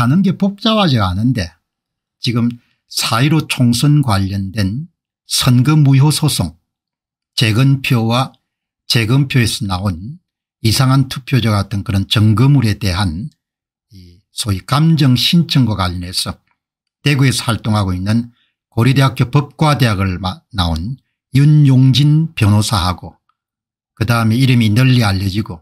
하는 게 복잡하지 않은데 지금 4.15 총선 관련된 선거 무효 소송 재건표와 재건표에서 나온 이상한 투표자 같은 그런 증거물에 대한 소위 감정 신청과 관련해서 대구에서 활동하고 있는 고려대학교 법과대학을 나온 윤용진 변호사하고 그 다음에 이름이 널리 알려지고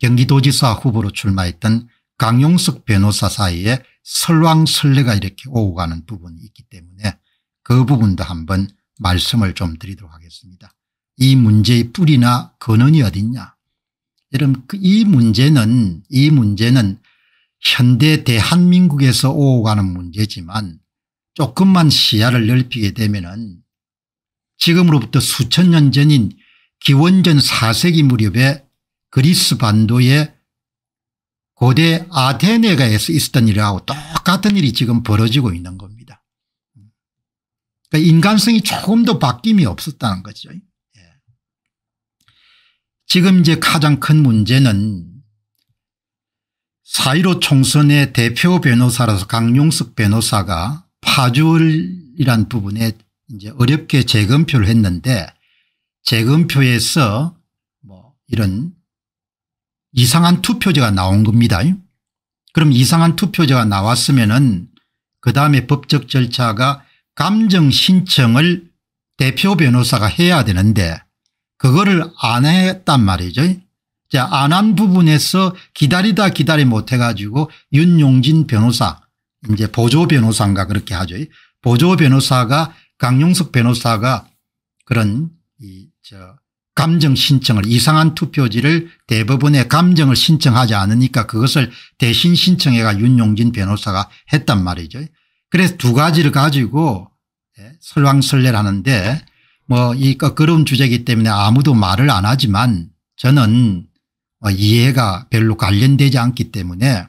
경기도지사 후보로 출마했던 강용석 변호사 사이에 설왕설래가 이렇게 오고 가는 부분이 있기 때문에 그 부분도 한번 말씀을 좀 드리도록 하겠습니다. 이 문제의 뿌리나 근원이 어딨냐 여러분 그 이 문제는 이 문제는 현대 대한민국에서 오고 가는 문제지만 조금만 시야를 넓히게 되면 은 지금으로부터 수천 년 전인 기원전 4세기 무렵에 그리스 반도의 고대 아테네가 있었던 일하고 똑같은 일이 지금 벌어지고 있는 겁니다. 그러니까 인간성이 조금 더 바뀜이 없었다는 거죠. 예. 지금 이제 가장 큰 문제는 사1로 총선의 대표 변호사라서 강용석 변호사가 파주이란 부분에 이제 어렵게 재검표를 했는데 재검표에서 뭐 이런 이상한 투표제가 나온 겁니다. 그럼 이상한 투표제가 나왔으면은 그 다음에 법적 절차가 감정 신청을 대표 변호사가 해야 되는데 그거를 안 했단 말이죠. 자, 안한 부분에서 기다리다 기다리 못 해 가지고 윤용진 변호사 이제 보조 변호사인가 그렇게 하죠. 보조 변호사가 강용석 변호사가 그런 이저 감정 신청을 이상한 투표지를 대법원에 감정을 신청하지 않으니까 그것을 대신 신청해가 윤용진 변호사가 했단 말이죠. 그래서 두 가지를 가지고 예, 설왕설래하는데 뭐이 거그러운 주제이기 때문에 아무도 말을 안 하지만 저는 어, 이해가 별로 관련되지 않기 때문에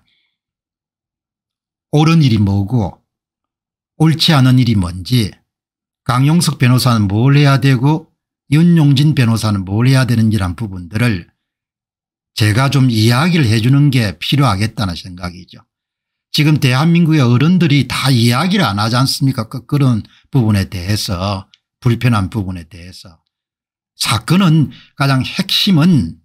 옳은 일이 뭐고 옳지 않은 일이 뭔지 강용석 변호사는 뭘 해야 되고 윤용진 변호사는 뭘 해야 되는지란 부분들을 제가 좀 이야기를 해주는 게 필요하겠다는 생각이죠. 지금 대한민국의 어른들이 다 이야기를 안 하지 않습니까 그, 그런 부분에 대해서 불편한 부분에 대해서 사건은 가장 핵심은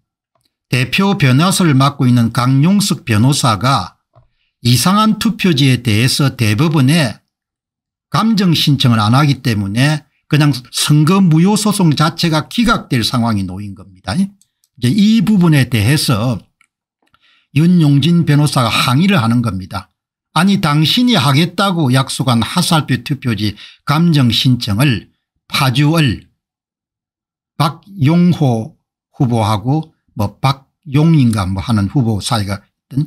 대표 변호사를 맡고 있는 강용석 변호사가 이상한 투표지에 대해서 대법원에 감정 신청을 안 하기 때문에 그냥 선거 무효 소송 자체가 기각될 상황이 놓인 겁니다. 이제 이 부분에 대해서 윤용진 변호사가 항의를 하는 겁니다. 아니 당신이 하겠다고 약속한 하살표 투표지 감정 신청을 파주을 박용호 후보하고 뭐 박용인가 뭐 하는 후보 사이가 있던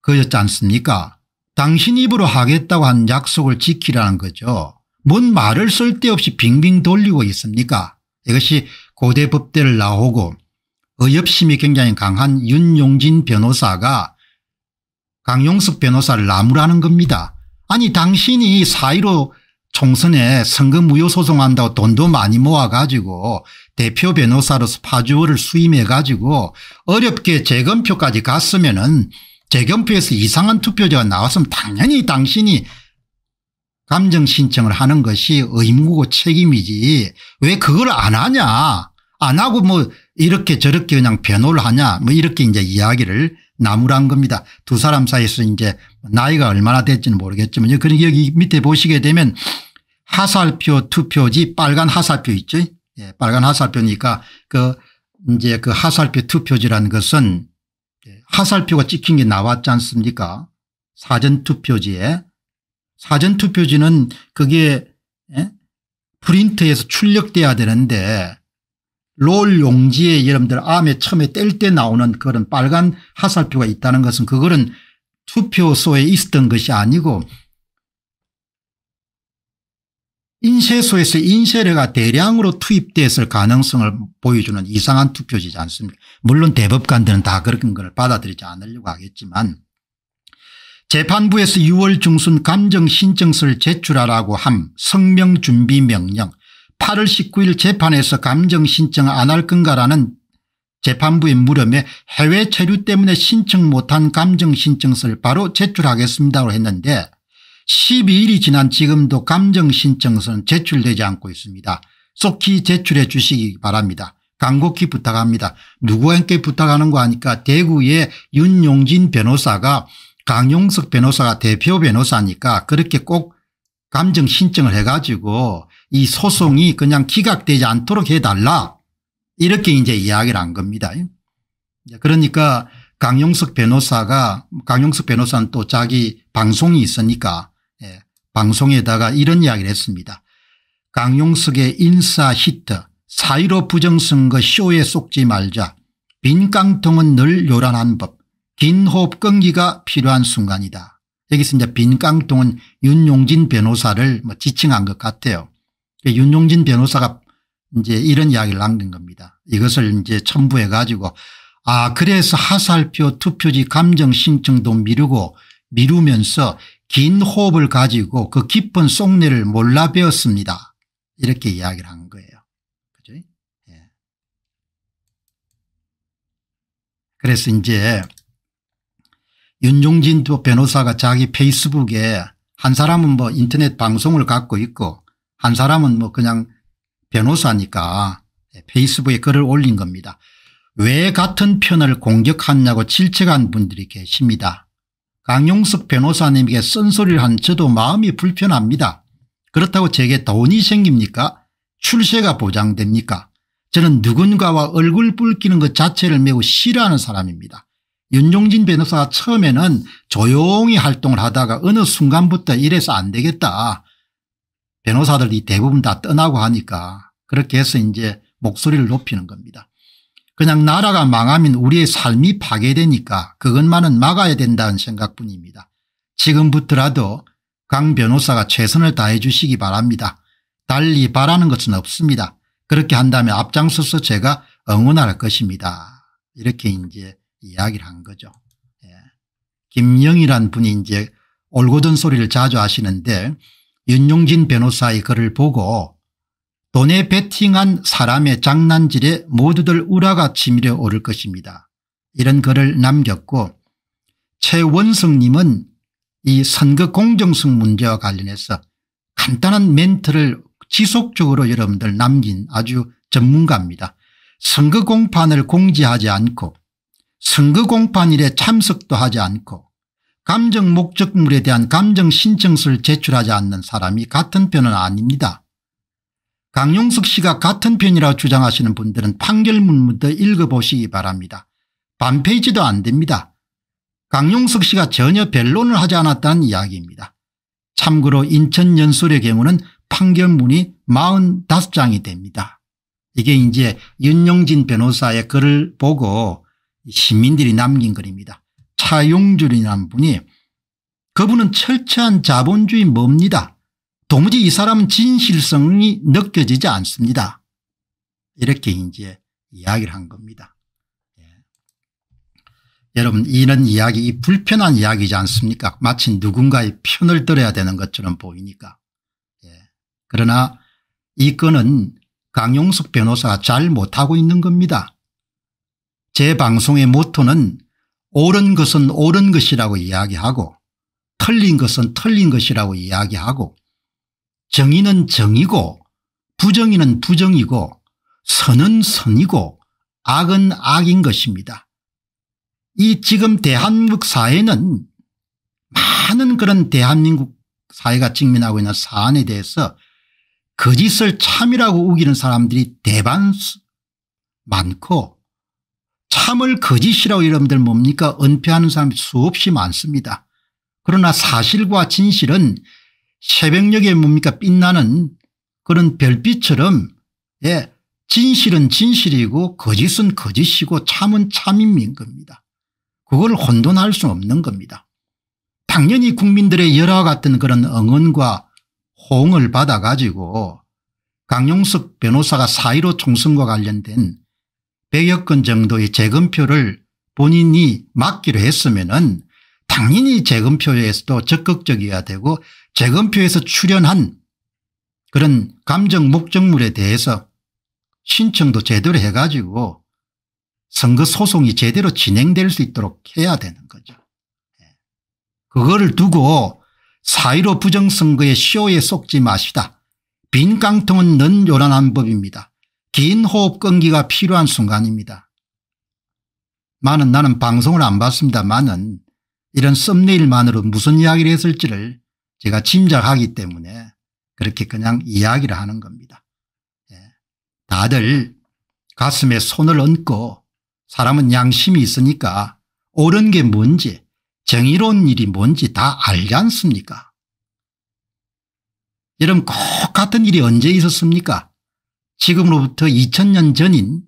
그였지 않습니까 당신 입으로 하겠다고 한 약속을 지키라는 거죠. 뭔 말을 쓸데없이 빙빙 돌리고 있습니까 이것이 고대 법대를 나오고 의협심이 굉장히 강한 윤용진 변호사가 강용석 변호사를 나무라는 겁니다. 아니 당신이 사1로 총선에 선거 무효 소송한다고 돈도 많이 모아가지고 대표 변호사로서 파주어를 수임해가지고 어렵게 재검표까지 갔으면 은 재검표에서 이상한 투표자가 나왔으면 당연히 당신이 감정 신청을 하는 것이 의무고 책임이지 왜 그걸 안 하냐 안 하고 뭐 이렇게 저렇게 그냥 변호를 하냐 뭐 이렇게 이제 이야기를 나무란 겁니다. 두 사람 사이에서 이제 나이가 얼마나 됐지는 모르겠지만요. 그리고 여기 밑에 보시게 되면 하살표 투표지 빨간 하살표 있죠. 예, 빨간 하살표니까 그 이제 그 하살표 투표지라는 것은 예, 하살표가 찍힌 게 나왔지 않습니까 사전투표지에 사전투표지는 그게 에? 예? 프린트에서 출력돼야 되는데 롤 용지에 여러분들 암에 처음에 뗄 때 나오는 그런 빨간 하살표가 있다는 것은 그거는 투표소에 있었던 것이 아니고 인쇄소에서 인쇄료가 대량으로 투입됐을 가능성을 보여주는 이상한 투표지지 않습니까 물론 대법관들은 다 그런 걸 받아들이지 않으려고 하겠지만 재판부에서 6월 중순 감정신청서를 제출하라고 함 성명준비명령 8월 19일 재판에서 감정신청 안 할 건가라는 재판부의 물음에 해외 체류 때문에 신청 못한 감정신청서를 바로 제출하겠습니다고 했는데 12일이 지난 지금도 감정신청서는 제출되지 않고 있습니다. 속히 제출해 주시기 바랍니다. 간곡히 부탁합니다. 누구에게 부탁하는 거하니까 대구의 윤용진 변호사가 강용석 변호사가 대표 변호사니까 그렇게 꼭 감정 신청을 해가지고 이 소송이 그냥 기각되지 않도록 해달라 이렇게 이제 이야기를 한 겁니다. 그러니까 강용석 변호사가 강용석 변호사는 또 자기 방송이 있으니까 예, 방송에다가 이런 이야기를 했습니다. 강용석의 인사 히트 사의로 부정선거 쇼에 속지 말자 빈 깡통은 늘 요란한 법긴 호흡 끈기가 필요한 순간이다. 여기서 이제 빈 깡통은 윤용진 변호사를 뭐 지칭한 것 같아요. 그 윤용진 변호사가 이제 이런 이야기를 남긴 겁니다. 이것을 이제 첨부해 가지고 아 그래서 하살표 투표지 감정 신청도 미루고 미루면서 긴 호흡을 가지고 그 깊은 속내를 몰라 배웠습니다. 이렇게 이야기를 한 거예요. 그죠? 예. 그래서 이제 윤종진 변호사가 자기 페이스북에 한 사람은 뭐 인터넷 방송을 갖고 있고 한 사람은 뭐 그냥 변호사니까 페이스북에 글을 올린 겁니다. 왜 같은 편을 공격하냐고 질책한 분들이 계십니다. 강용석 변호사님에게 쓴소리를 한 저도 마음이 불편합니다. 그렇다고 제게 돈이 생깁니까? 출세가 보장됩니까? 저는 누군가와 얼굴 붉히는 것 자체를 매우 싫어하는 사람입니다. 윤종진 변호사가 처음에는 조용히 활동을 하다가 어느 순간부터 이래서 안 되겠다. 변호사들이 대부분 다 떠나고 하니까 그렇게 해서 이제 목소리를 높이는 겁니다. 그냥 나라가 망하면 우리의 삶이 파괴되니까 그것만은 막아야 된다는 생각뿐입니다. 지금부터라도 강 변호사가 최선을 다해 주시기 바랍니다. 달리 바라는 것은 없습니다. 그렇게 한다면 앞장서서 제가 응원할 것입니다. 이렇게 이제 이야기를 한 거죠. 예. 김영이란 분이 이제 올고든 소리를 자주 하시는데 윤용진 변호사의 글을 보고 돈에 베팅한 사람의 장난질에 모두들 우라가 치밀어 오를 것입니다. 이런 글을 남겼고 최원성님은 이 선거 공정성 문제와 관련해서 간단한 멘트를 지속적으로 여러분들 남긴 아주 전문가입니다. 선거 공판을 공지하지 않고 선거 공판일에 참석도 하지 않고 감정 목적물에 대한 감정 신청서를 제출하지 않는 사람이 같은 편은 아닙니다. 강용석 씨가 같은 편이라 고 주장하시는 분들은 판결문부터 읽어보시기 바랍니다. 반페이지도 안 됩니다. 강용석 씨가 전혀 변론을 하지 않았다는 이야기입니다. 참고로 인천연설의 경우는 판결문이 45장이 됩니다. 이게 이제 윤용진 변호사의 글을 보고 시민들이 남긴 글입니다. 차용준이라는 분이 그분은 철저한 자본주의 뭡니다. 도무지 이 사람은 진실성이 느껴지지 않습니다. 이렇게 이제 이야기를 한 겁니다. 예. 여러분 이런 이야기 이 불편한 이야기지 않습니까 마치 누군가의 편을 들어야 되는 것처럼 보이니까 예. 그러나 이 건은 강용석 변호사가 잘 못하고 있는 겁니다. 제 방송의 모토는 옳은 것은 옳은 것이라고 이야기하고 틀린 것은 틀린 것이라고 이야기하고 정의는 정의고 부정의는 부정이고 선은 선이고 악은 악인 것입니다. 이 지금 대한민국 사회는 많은 그런 대한민국 사회가 직면하고 있는 사안에 대해서 거짓을 참이라고 우기는 사람들이 대반 많고 참을 거짓이라고 여러분들 뭡니까 은폐하는 사람이 수없이 많습니다. 그러나 사실과 진실은 새벽녘에 뭡니까 빛나는 그런 별빛처럼 예 진실은 진실이고 거짓은 거짓이고 참은 참인 겁니다. 그걸 혼돈할 수 없는 겁니다. 당연히 국민들의 여러 같은 그런 응원과 호응을 받아가지고 강용석 변호사가 사1로 총선과 관련된 100여 건 정도의 재검표를 본인이 맡기로 했으면 은 당연히 재검표에서도 적극적이어야 되고 재검표에서 출연한 그런 감정 목적물에 대해서 신청도 제대로 해가지고 선거 소송이 제대로 진행될 수 있도록 해야 되는 거죠. 예. 그거를 두고 사1로 부정선거의 쇼에 속지 마시다. 빈 깡통은 넌 요란한 법입니다. 긴 호흡 끈기가 필요한 순간입니다. 많은 나는 방송을 안봤습니다많은 이런 썸네일만으로 무슨 이야기를 했을지를 제가 짐작하기 때문에 그렇게 그냥 이야기를 하는 겁니다. 예. 다들 가슴에 손을 얹고 사람은 양심이 있으니까 옳은 게 뭔지 정의로운 일이 뭔지 다 알지 않습니까? 여러분 꼭 같은 일이 언제 있었습니까? 지금으로부터 2000년 전인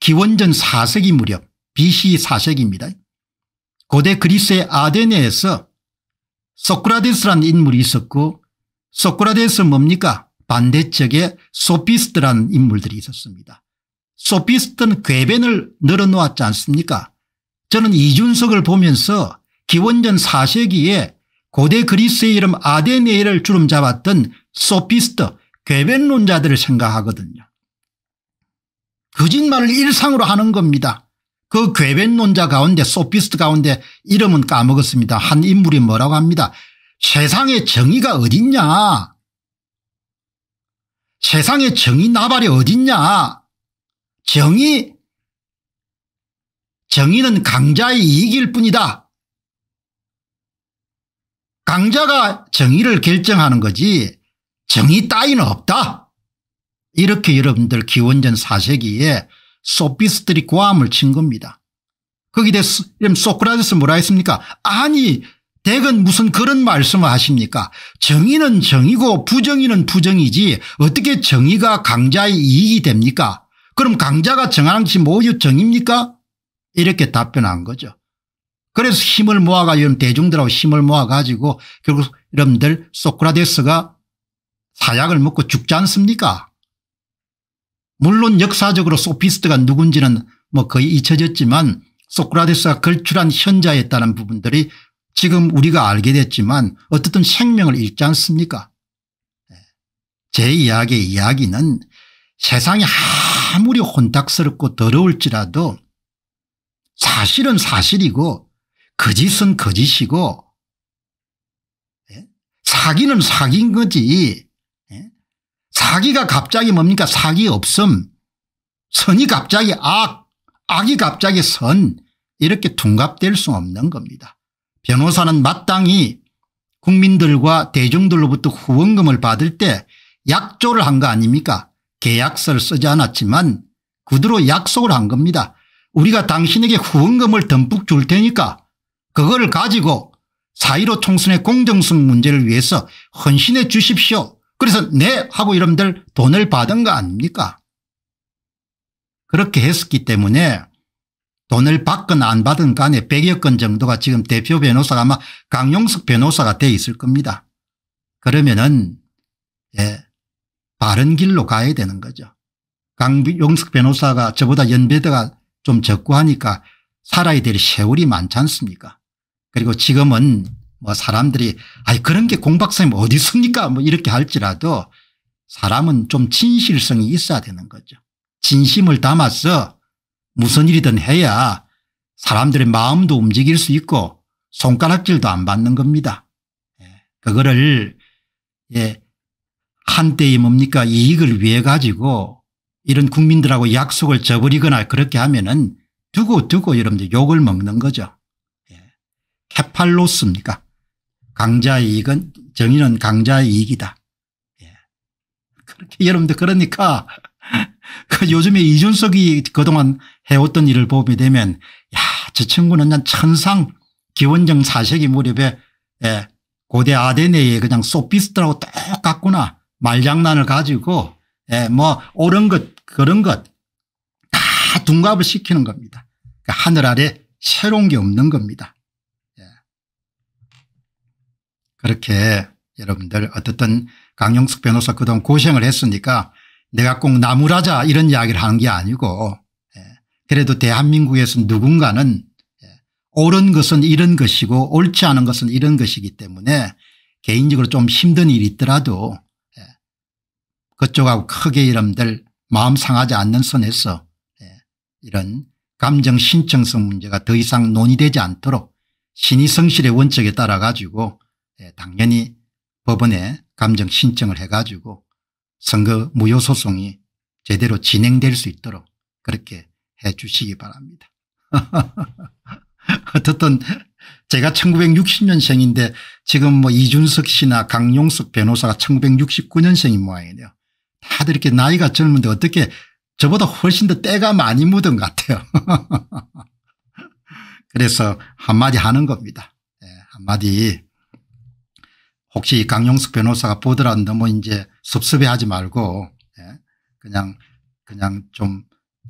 기원전 4세기 무렵 BC 4세기입니다. 고대 그리스의 아데네에서 소크라데스라는 인물이 있었고 소크라데스 는 뭡니까 반대쪽에 소피스트는 인물들이 있었습니다. 소피스트는 궤변을 늘어놓았지 않습니까 저는 이준석을 보면서 기원전 4세기에 고대 그리스의 이름 아데네를 주름 잡았던 소피스트 괴변론자들을 생각하거든요. 거짓말을 일상으로 하는 겁니다. 그 괴변론자 가운데 소피스트 가운데 이름은 까먹었습니다. 한 인물이 뭐라고 합니다. 세상에 정의가 어딨냐 세상에 정의 나발이 어딨냐 정의 정의는 강자의 이익일 뿐이다. 강자가 정의를 결정하는 거지 정의 따위는 없다. 이렇게 여러분들 기원전 4세기에 소피스들이 고함을 친 겁니다. 거기 대 소크라테스 뭐라 했습니까 아니 댁은 무슨 그런 말씀을 하십니까 정의는 정의고 부정의는 부정이지 어떻게 정의가 강자의 이익이 됩니까 그럼 강자가 정하는 것이 모두 정입니까 이렇게 답변한 거죠. 그래서 힘을 모아가 여러 대중들하고 힘을 모아가지고 결국 여러분들 소크라테스가 사약을 먹고 죽지 않습니까 물론 역사적으로 소피스트가 누군지는 뭐 거의 잊혀졌지만 소크라테스가 걸출한 현자에 따른 부분들이 지금 우리가 알게 됐지만 어떻든 생명을 잃지 않습니까 예. 제 이야기의 이야기는 세상이 아무리 혼탁스럽고 더러울지라도 사실은 사실이고 거짓은 거짓이고 예? 사기는 사기인 거지 사기가 갑자기 뭡니까 사기 없음 선이 갑자기 악 악이 갑자기 선 이렇게 둔갑될 수 없는 겁니다. 변호사는 마땅히 국민들과 대중들로부터 후원금을 받을 때 약조를 한 거 아닙니까 계약서를 쓰지 않았지만 그대로 약속을 한 겁니다. 우리가 당신에게 후원금을 듬뿍 줄 테니까 그걸 가지고 사1 5 총선의 공정성 문제를 위해서 헌신해 주십시오. 그래서 네 하고 이러들 돈을 받은 거 아닙니까 그렇게 했었기 때문에 돈을 받건 안 받은 간에 100여 건 정도가 지금 대표 변호사가 아마 강용석 변호사가 돼 있을 겁니다. 그러면은 예, 바른 길로 가야 되는 거죠. 강용석 변호사가 저보다 연배가 좀 적고 하니까 살아야 될 세월이 많지 않습니까 그리고 지금은 뭐 사람들이 아이 그런 게 공박사님 어디 있습니까 뭐 이렇게 할지라도 사람은 좀 진실성이 있어야 되는 거죠. 진심을 담아서 무슨 일이든 해야 사람들의 마음도 움직일 수 있고 손가락질도 안 받는 겁니다. 예, 그거를 예, 한때에 뭡니까 이익을 위해 가지고 이런 국민들하고 약속을 저버리거나 그렇게 하면은 두고두고 여러분들 욕을 먹는 거죠. 예. 케팔로스입니까 강자의 이익은 정의는 강자의 이익이다. 예. 그렇게 여러분들 그러니까 그 요즘에 이준석이 그동안 해왔던 일을 보게 되면 야저 친구는 그냥 천상 기원정 사세기 무렵에 예, 고대 아데네에 그냥 소피스트라고 똑같구나 말장난을 가지고 예, 뭐 옳은 것 그런 것 다 둔갑을 시키는 겁니다. 그 하늘 아래 새로운 게 없는 겁니다. 그렇게 여러분들 어떻든 강용숙 변호사 그동안 고생을 했으니까 내가 꼭 나무라자 이런 이야기를 하는 게 아니고 예, 그래도 대한민국에서 누군가는 예, 옳은 것은 이런 것이고 옳지 않은 것은 이런 것이기 때문에 개인적으로 좀 힘든 일이 있더라도 예, 그쪽하고 크게 이름들 마음 상하지 않는 선에서 이런 감정 신청성 문제가 더 이상 논의되지 않도록 신의성실의 원칙에 따라 가지고 예, 당연히 법원에 감정 신청을 해가지고 선거 무효 소송이 제대로 진행될 수 있도록 그렇게 해 주시기 바랍니다. 어떻든 제가 1960년생인데 지금 뭐 이준석 씨나 강용석 변호사가 1969년생인 모양이네요. 다들 이렇게 나이가 젊은데 어떻게 저보다 훨씬 더 때가 많이 묻은 것 같아요. 그래서 한마디 하는 겁니다. 네, 한마디 혹시 강용숙 변호사가 보더라도 뭐무 이제 섭섭해하지 말고 예, 그냥 그냥 좀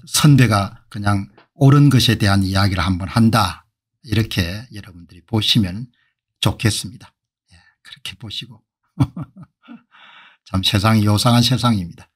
선배가 그냥 옳은 것에 대한 이야기를 한번 한다 이렇게 여러분들이 보시면 좋겠습니다. 예, 그렇게 보시고 참 세상이 요상한 세상입니다.